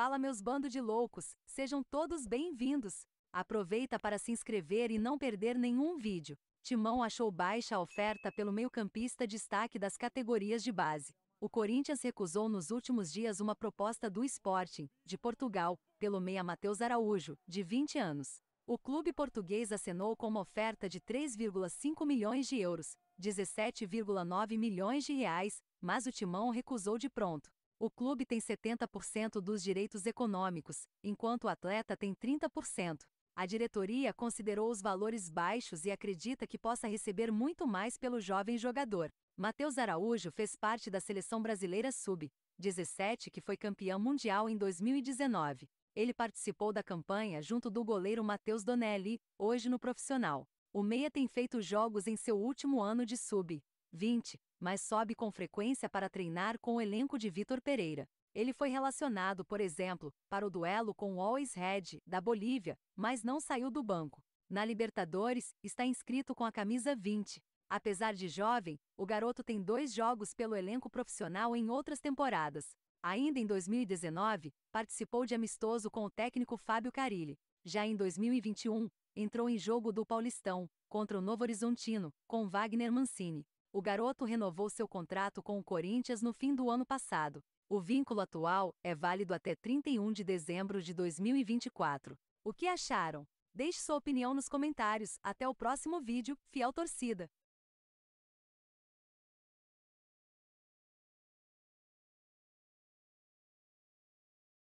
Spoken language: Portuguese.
Fala meus bando de loucos, sejam todos bem-vindos. Aproveita para se inscrever e não perder nenhum vídeo. Timão achou baixa a oferta pelo meio-campista destaque das categorias de base. O Corinthians recusou nos últimos dias uma proposta do Sporting, de Portugal, pelo meia Matheus Araújo, de 20 anos. O clube português acenou com uma oferta de 3,5 milhões de euros, 17,9 milhões de reais, mas o Timão recusou de pronto. O clube tem 70% dos direitos econômicos, enquanto o atleta tem 30%. A diretoria considerou os valores baixos e acredita que possa receber muito mais pelo jovem jogador. Matheus Araújo fez parte da seleção brasileira sub-17, que foi campeã mundial em 2019. Ele participou da campanha junto do goleiro Matheus Donelli, hoje no profissional. O Meia tem feito jogos em seu último ano de sub 20, mas sobe com frequência para treinar com o elenco de Vitor Pereira. Ele foi relacionado, por exemplo, para o duelo com o Always Red, da Bolívia, mas não saiu do banco. Na Libertadores, está inscrito com a camisa 20. Apesar de jovem, o garoto tem dois jogos pelo elenco profissional em outras temporadas. Ainda em 2019, participou de amistoso com o técnico Fábio Carilli. Já em 2021, entrou em jogo do Paulistão, contra o Novo Horizontino, com Wagner Mancini o garoto renovou seu contrato com o Corinthians no fim do ano passado. O vínculo atual é válido até 31 de dezembro de 2024. O que acharam? Deixe sua opinião nos comentários. Até o próximo vídeo, fiel torcida!